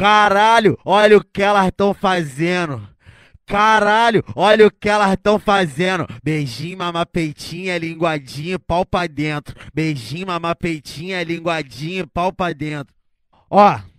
Caralho, olha o que elas estão fazendo. Caralho, olha o que elas estão fazendo. Beijinho, mama peitinha, é linguadinho, pau pra dentro. Beijinho, mama peitinha, é linguadinho, pau pra dentro. Ó,